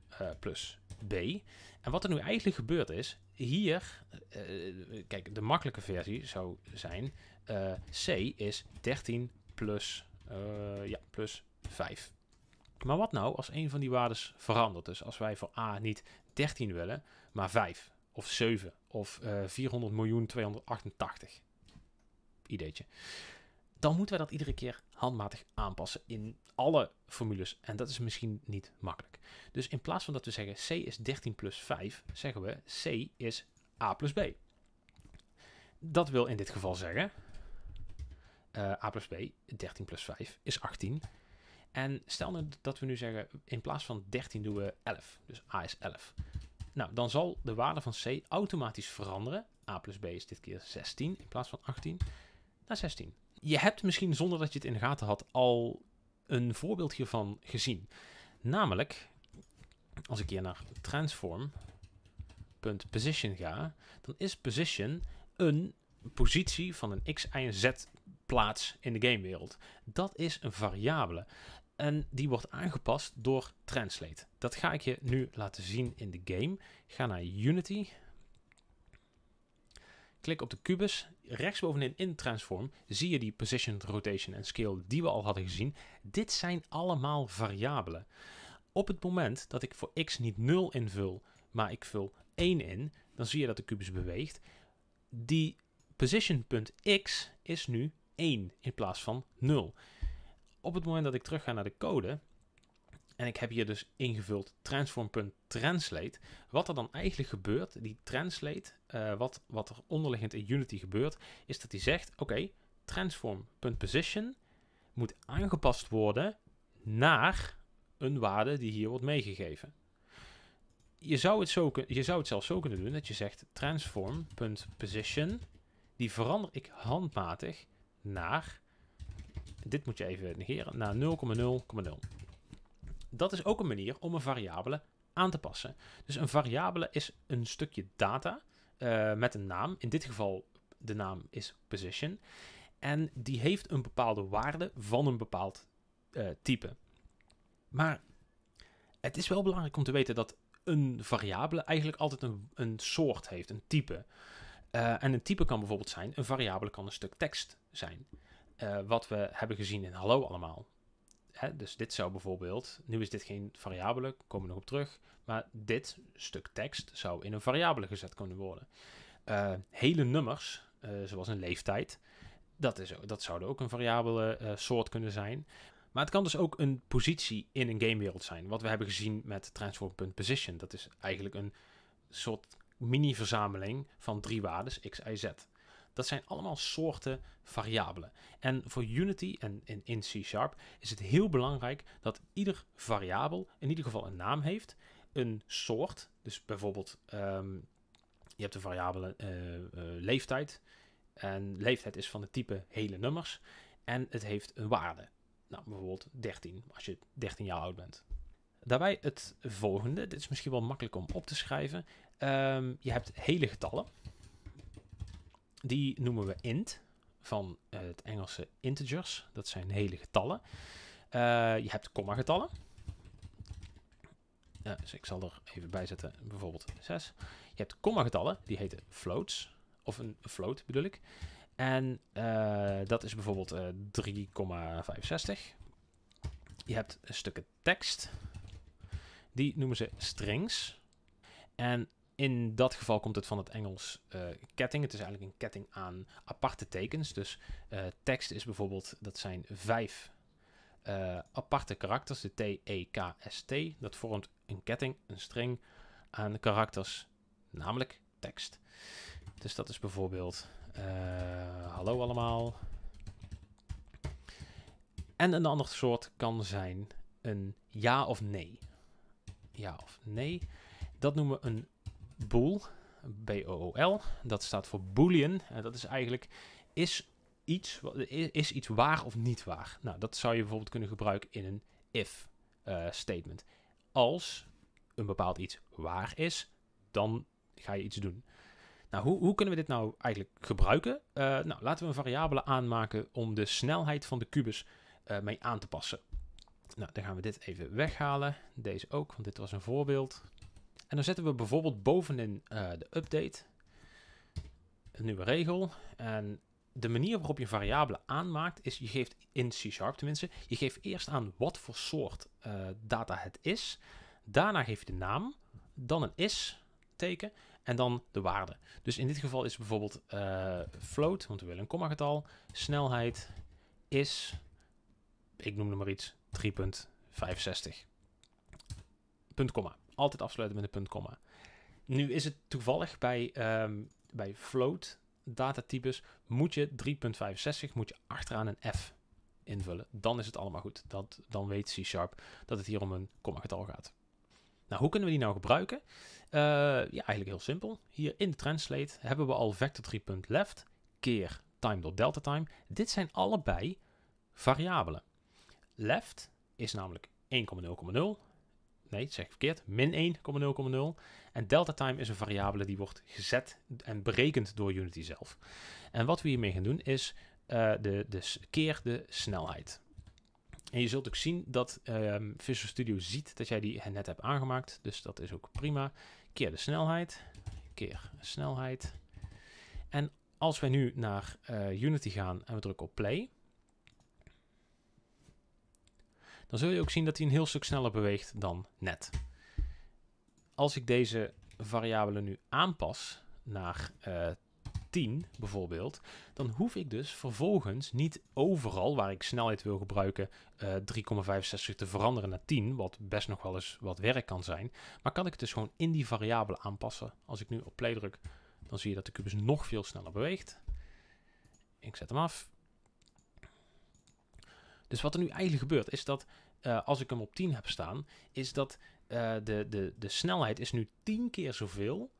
eh, plus B. En wat er nu eigenlijk gebeurd is, hier, eh, kijk, de makkelijke versie zou zijn, eh, C is 13 plus, ja, plus 5. Maar wat nou als een van die waarden verandert? Dus als wij voor A niet 13 willen, maar 5 of 7 of uh, eh, 400 miljoen 288. Ideetje. Dan moeten we dat iedere keer handmatig aanpassen in alle formules. En dat is misschien niet makkelijk. Dus in plaats van dat we zeggen C is 13 plus 5, zeggen we C is A plus B. Dat wil in dit geval zeggen uh, A plus B, 13 plus 5 is 18. En stel nu dat we nu zeggen, in plaats van 13 doen we 11. Dus A is 11. Nou, dan zal de waarde van C automatisch veranderen. A plus B is dit keer 16 in plaats van 18 naar 16. Je hebt misschien zonder dat je het in de gaten had al een voorbeeld hiervan gezien. Namelijk, als ik hier naar transform.position ga, dan is position een positie van een x, y en z plaats in de gamewereld. Dat is een variabele. En die wordt aangepast door Translate. Dat ga ik je nu laten zien in de game. Ga naar Unity. Klik op de kubus. Rechtsbovenin in Transform zie je die position, rotation en scale die we al hadden gezien. Dit zijn allemaal variabelen. Op het moment dat ik voor x niet 0 invul, maar ik vul 1 in, dan zie je dat de kubus beweegt. Die position.x is nu 1 in plaats van 0 op het moment dat ik terug ga naar de code, en ik heb hier dus ingevuld transform.translate. Wat er dan eigenlijk gebeurt, die translate, eh, wat, wat er onderliggend in Unity gebeurt, is dat hij zegt, oké, transform.position moet aangepast worden naar een waarde die hier wordt meegegeven. Je zou het, zo, je zou het zelfs zo kunnen doen dat je zegt transform.position, die verander ik handmatig naar dit moet je even negeren naar 0,0,0. Dat is ook een manier om een variabele aan te passen. Dus een variabele is een stukje data eh, met een naam. In dit geval de naam is position. En die heeft een bepaalde waarde van een bepaald eh, type. Maar het is wel belangrijk om te weten dat een variabele eigenlijk altijd een, een soort heeft, een type. Eh, en een type kan bijvoorbeeld zijn, een variabele kan een stuk tekst zijn. Eh, wat we hebben gezien in Hallo allemaal. Hè, dus dit zou bijvoorbeeld, nu is dit geen variabele, komen we nog op terug, maar dit stuk tekst zou in een variabele gezet kunnen worden. Eh, hele nummers, eh, zoals een leeftijd, dat, is, dat zouden ook een variabele soort kunnen zijn. Maar het kan dus ook een positie in een gamewereld zijn. Wat we hebben gezien met transform.position, dat is eigenlijk een soort mini-verzameling van drie waarden, x, y, z. Dat zijn allemaal soorten variabelen. En voor Unity en in C-Sharp is het heel belangrijk dat ieder variabel in ieder geval een naam heeft, een soort. Dus bijvoorbeeld, ehm, je hebt de variabele eh, eh, leeftijd. En leeftijd is van het type hele nummers. En het heeft een waarde. Nou, bijvoorbeeld 13, als je 13 jaar oud bent. Daarbij het volgende. Dit is misschien wel makkelijk om op te schrijven. Ehm, je hebt hele getallen. Die noemen we int, van eh, het Engelse integers. Dat zijn hele getallen. Eh, je hebt komma-getallen. dus ik zal er even bij zetten, bijvoorbeeld 6. Je hebt komma-getallen, die heten floats. Of een float bedoel ik. En eh, dat is bijvoorbeeld 3,65. Je hebt stukken tekst. Die noemen ze strings. En in dat geval komt het van het Engels eh, ketting. Het is eigenlijk een ketting aan aparte tekens. Dus eh, tekst is bijvoorbeeld, dat zijn vijf eh, aparte karakters, de T, E, K, S, T. Dat vormt een ketting, een string aan karakters, namelijk tekst. Dus dat is bijvoorbeeld, hallo allemaal. En een ander soort kan zijn een ja of nee. Ja of nee. Dat noemen we een bool, B-O-O-L, dat staat voor boolean. En dat is eigenlijk, is iets, is iets waar of niet waar? Nou, dat zou je bijvoorbeeld kunnen gebruiken in een if eh, statement. Als een bepaald iets waar is, dan ga je iets doen. Nou, hoe, hoe kunnen we dit nou eigenlijk gebruiken? Eh, nou, laten we een variabele aanmaken om de snelheid van de kubus eh, mee aan te passen. Nou, dan gaan we dit even weghalen. Deze ook, want dit was een voorbeeld. En dan zetten we bijvoorbeeld bovenin eh, de update een nieuwe regel. En de manier waarop je een variabele aanmaakt is, je geeft in C-sharp tenminste, je geeft eerst aan wat voor soort eh, data het is. Daarna geef je de naam, dan een is teken en dan de waarde. Dus in dit geval is bijvoorbeeld eh, float, want we willen een getal. snelheid is, ik noem er maar iets, 3.65. Punt, komma altijd afsluiten met een punt komma. Nu is het toevallig bij, ehm, bij float datatypes moet je 3.65 moet je achteraan een f invullen. Dan is het allemaal goed. Dat, dan weet C-sharp dat het hier om een getal gaat. Nou, hoe kunnen we die nou gebruiken? Eh, ja, eigenlijk heel simpel. Hier in de translate hebben we al vector3.left keer time delta time. Dit zijn allebei variabelen. Left is namelijk 1,0,0 Nee, zeg verkeerd. Min 1,0,0. En delta time is een variabele die wordt gezet en berekend door Unity zelf. En wat we hiermee gaan doen is eh, de, de, keer de snelheid. En je zult ook zien dat ehm, Visual Studio ziet dat jij die net hebt aangemaakt. Dus dat is ook prima. Keer de snelheid. Keer snelheid. En als wij nu naar eh, Unity gaan en we drukken op play dan zul je ook zien dat hij een heel stuk sneller beweegt dan net. Als ik deze variabelen nu aanpas naar uh, eh, 10 bijvoorbeeld, dan hoef ik dus vervolgens niet overal waar ik snelheid wil gebruiken uh, eh, 3,65 te veranderen naar 10, wat best nog wel eens wat werk kan zijn. Maar kan ik het dus gewoon in die variabelen aanpassen. Als ik nu op play druk, dan zie je dat de kubus nog veel sneller beweegt. Ik zet hem af. Dus wat er nu eigenlijk gebeurt, is dat eh, als ik hem op 10 heb staan, is dat eh, de, de, de snelheid is nu 10 keer zoveel.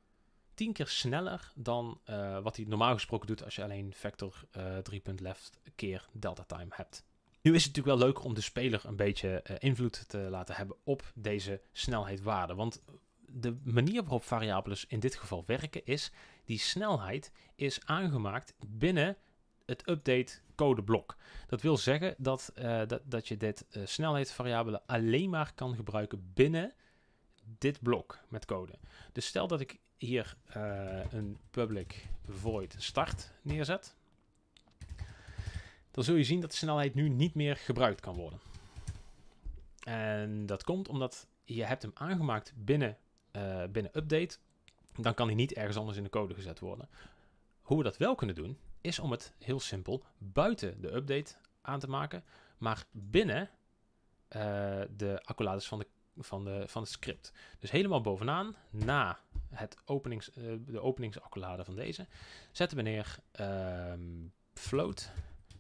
10 keer sneller dan eh, wat hij normaal gesproken doet als je alleen vector 3 3.left left keer delta time hebt. Nu is het natuurlijk wel leuk om de speler een beetje invloed te laten hebben op deze snelheidwaarde. Want de manier waarop variabelen in dit geval werken is, die snelheid is aangemaakt binnen het update codeblok. Dat wil zeggen dat, eh, dat, dat je dit uh, snelheidsvariabelen alleen maar kan gebruiken binnen dit blok met code. Dus stel dat ik hier eh, een public void start neerzet, dan zul je zien dat de snelheid nu niet meer gebruikt kan worden. En dat komt omdat je hebt hem aangemaakt binnen, binnen update. Dan kan hij niet ergens anders in de code gezet worden. Hoe we dat wel kunnen doen, is om het heel simpel buiten de update aan te maken, maar binnen eh, de accolades van, de, van, de, van het script. Dus helemaal bovenaan, na het openings, eh, de openingsaccolade van deze, zetten we neer ehm, float,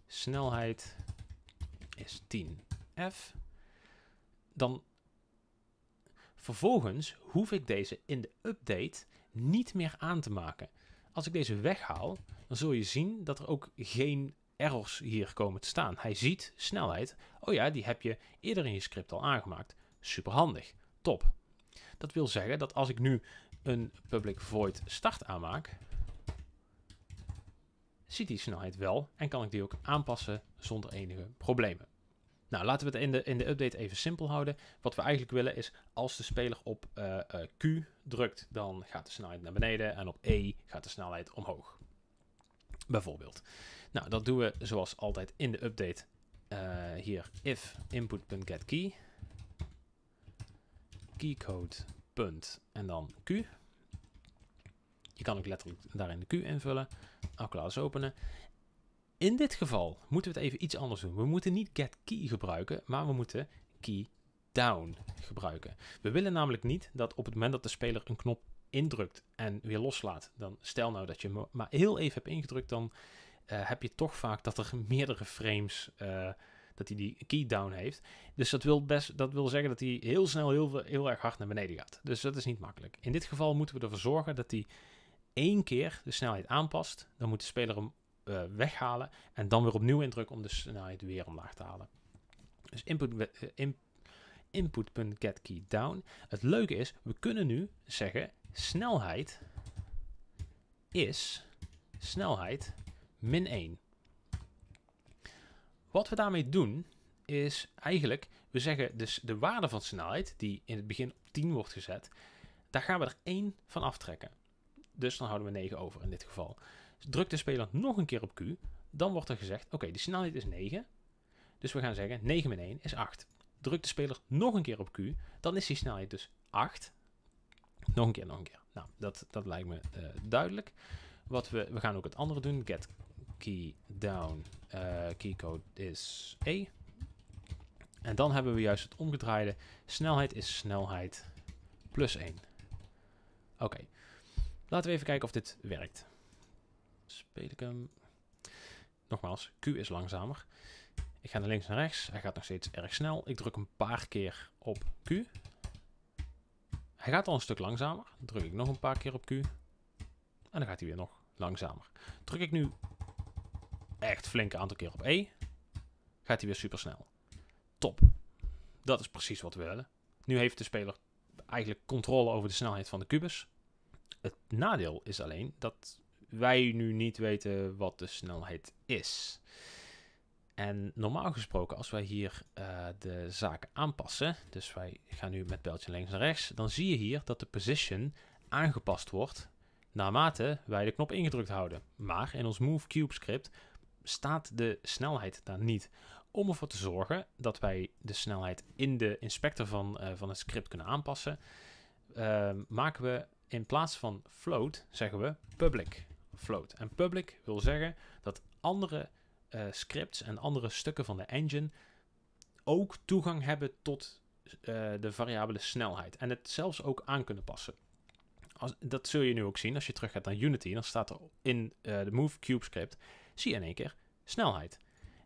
snelheid is 10f. Dan vervolgens hoef ik deze in de update niet meer aan te maken. Als ik deze weghaal, dan zul je zien dat er ook geen errors hier komen te staan. Hij ziet snelheid. Oh ja, die heb je eerder in je script al aangemaakt. Superhandig. Top. Dat wil zeggen dat als ik nu een public void start aanmaak, ziet die snelheid wel en kan ik die ook aanpassen zonder enige problemen. Nou, laten we het in de, in de update even simpel houden. Wat we eigenlijk willen is, als de speler op eh, eh, Q drukt, dan gaat de snelheid naar beneden en op E gaat de snelheid omhoog. Bijvoorbeeld. Nou, dat doen we zoals altijd in de update eh, hier if input.getKey keycode. en dan Q. Je kan ook letterlijk daarin de Q invullen. eens openen. In dit geval moeten we het even iets anders doen. We moeten niet get key gebruiken, maar we moeten key down gebruiken. We willen namelijk niet dat op het moment dat de speler een knop indrukt en weer loslaat, dan stel nou dat je maar heel even hebt ingedrukt, dan eh, heb je toch vaak dat er [laughs] meerdere frames eh, dat hij die key down heeft. Dus dat wil, best, dat wil zeggen dat hij heel snel heel, heel erg hard naar beneden gaat. Dus dat is niet makkelijk. In dit geval moeten we ervoor zorgen dat hij één keer de snelheid aanpast. Dan moet de speler hem eh, weghalen en dan weer opnieuw indrukken om de snelheid weer omlaag te halen. Dus input, uh, Het leuke is, we kunnen nu zeggen snelheid is snelheid min 1. Wat we daarmee doen is eigenlijk, we zeggen dus de waarde van snelheid, die in het begin op 10 wordt gezet, daar gaan we er 1 van aftrekken. Dus dan houden we 9 over in dit geval. Drukt de speler nog een keer op Q, dan wordt er gezegd: oké, de snelheid is 9. Dus we gaan zeggen 9 min 1 is 8. Drukt de speler nog een keer op Q, dan is die snelheid dus 8. Nog een keer, nog een keer. Nou, dat, dat lijkt me eh, duidelijk. Wat we, we gaan ook het andere doen. Get key down. Uh, eh, keycode is E. En dan hebben we juist het omgedraaide. Snelheid is snelheid plus 1. Oké. Laten we even kijken of dit werkt speel ik hem. Nogmaals, Q is langzamer. Ik ga naar links en rechts. Hij gaat nog steeds erg snel. Ik druk een paar keer op Q. Hij gaat al een stuk langzamer. druk ik nog een paar keer op Q. En dan gaat hij weer nog langzamer. Druk ik nu echt flink een aantal keer op E. Gaat hij weer super snel. Top. Dat is precies wat we willen. Nu heeft de speler eigenlijk controle over de snelheid van de kubus. Het nadeel is alleen dat wij nu niet weten wat de snelheid is. En normaal gesproken, als wij hier eh, de zaak aanpassen, dus wij gaan nu met pijltje links en rechts, dan zie je hier dat de position aangepast wordt naarmate wij de knop ingedrukt houden. Maar in ons Move Cube script staat de snelheid daar niet. Om ervoor te zorgen dat wij de snelheid in de inspector van, eh, van het script kunnen aanpassen, ehm, maken we in plaats van float, zeggen we public float. En public wil zeggen dat andere eh, scripts en andere stukken van de engine ook toegang hebben tot eh, de variabele snelheid. En het zelfs ook aan kunnen passen. Als, dat zul je nu ook zien als je terug gaat naar Unity. Dan staat er in eh, de Move Cube script, zie je in één keer snelheid.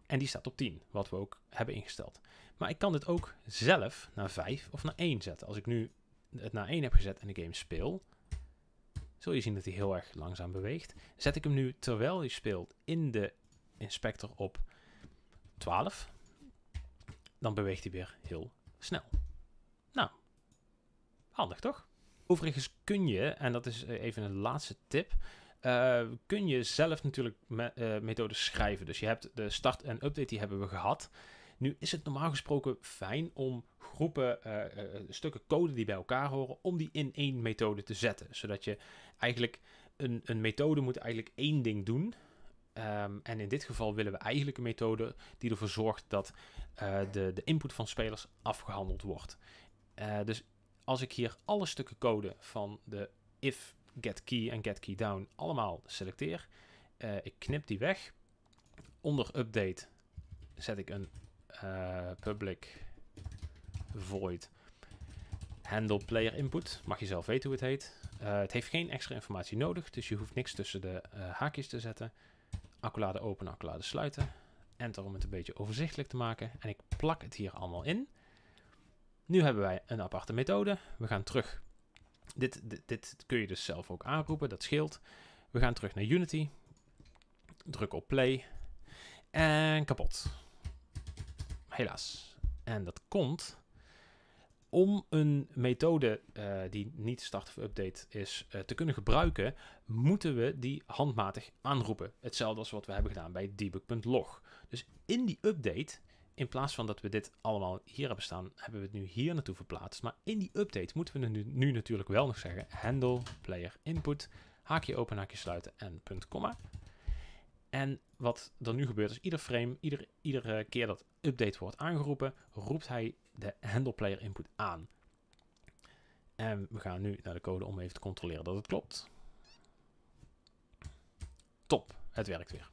En die staat op 10, wat we ook hebben ingesteld. Maar ik kan dit ook zelf naar 5 of naar 1 zetten. Als ik nu het naar 1 heb gezet en de game speel, zul je zien dat hij heel erg langzaam beweegt. Zet ik hem nu terwijl hij speelt in de inspector op 12, dan beweegt hij weer heel snel. Nou, handig toch? Overigens kun je, en dat is eh, even een laatste tip, eh, kun je zelf natuurlijk me eh, methodes schrijven. Dus je hebt de start en update, die hebben we gehad. Nu is het normaal gesproken fijn om groepen, eh, eh, stukken code die bij elkaar horen, om die in één methode te zetten. Zodat je eigenlijk een, een methode moet eigenlijk één ding doen. Ehm, en in dit geval willen we eigenlijk een methode die ervoor zorgt dat eh, de, de input van spelers afgehandeld wordt. dus als ik hier alle stukken code van de if, get key en get key down allemaal selecteer, ik knip die weg. Onder update zet ik een eh, public void handle player input. Mag je zelf weten hoe het heet. Eh, het heeft geen extra informatie nodig, dus je hoeft niks tussen de eh, haakjes te zetten. Accolade open, accolade sluiten. Enter om het een beetje overzichtelijk te maken. En ik plak het hier allemaal in. Nu hebben wij een aparte methode. We gaan terug. Dit, dit, dit kun je dus zelf ook aanroepen, dat scheelt. We gaan terug naar Unity. Druk op play. En kapot helaas. En dat komt om een methode eh, die niet start of update is eh, te kunnen gebruiken, moeten we die handmatig aanroepen. Hetzelfde als wat we hebben gedaan bij debug.log. Dus in die update, in plaats van dat we dit allemaal hier hebben staan, hebben we het nu hier naartoe verplaatst. Maar in die update moeten we nu, nu natuurlijk wel nog zeggen handle player input, haakje open, haakje sluiten en punt, komma. En wat er nu gebeurt is, ieder frame, ieder, iedere eh, keer dat update wordt aangeroepen, roept hij de handle player input aan. En we gaan nu naar de code om even te controleren dat het klopt. Top, het werkt weer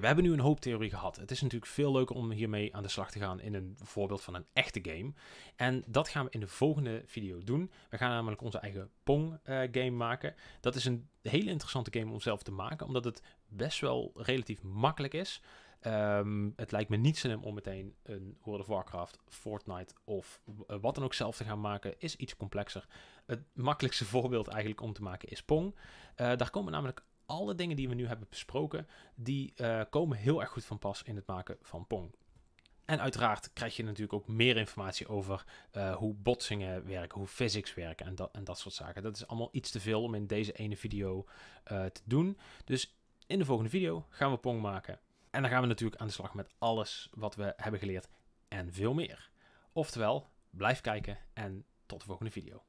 we hebben nu een hoop theorie gehad. Het is natuurlijk veel leuker om hiermee aan de slag te gaan in een voorbeeld van een echte game. En dat gaan we in de volgende video doen. We gaan namelijk onze eigen Pong eh, game maken. Dat is een hele interessante game om zelf te maken, omdat het best wel relatief makkelijk is. Ehm, het lijkt me niet slim om meteen een World of Warcraft, Fortnite of eh, wat dan ook zelf te gaan maken. Is iets complexer. Het makkelijkste [laughs] voorbeeld eigenlijk om te maken is Pong. Eh, daar komen namelijk alle dingen die we nu hebben besproken, die eh, komen heel erg goed van pas in het maken van Pong. En uiteraard krijg je natuurlijk ook meer informatie over eh, hoe botsingen werken, hoe physics werken en dat, en dat soort zaken. Dat is allemaal iets te veel om in deze ene video eh, te doen. Dus in de volgende video gaan we Pong maken. En dan gaan we natuurlijk aan de slag met alles wat we hebben geleerd en veel meer. Oftewel, blijf kijken en tot de volgende video.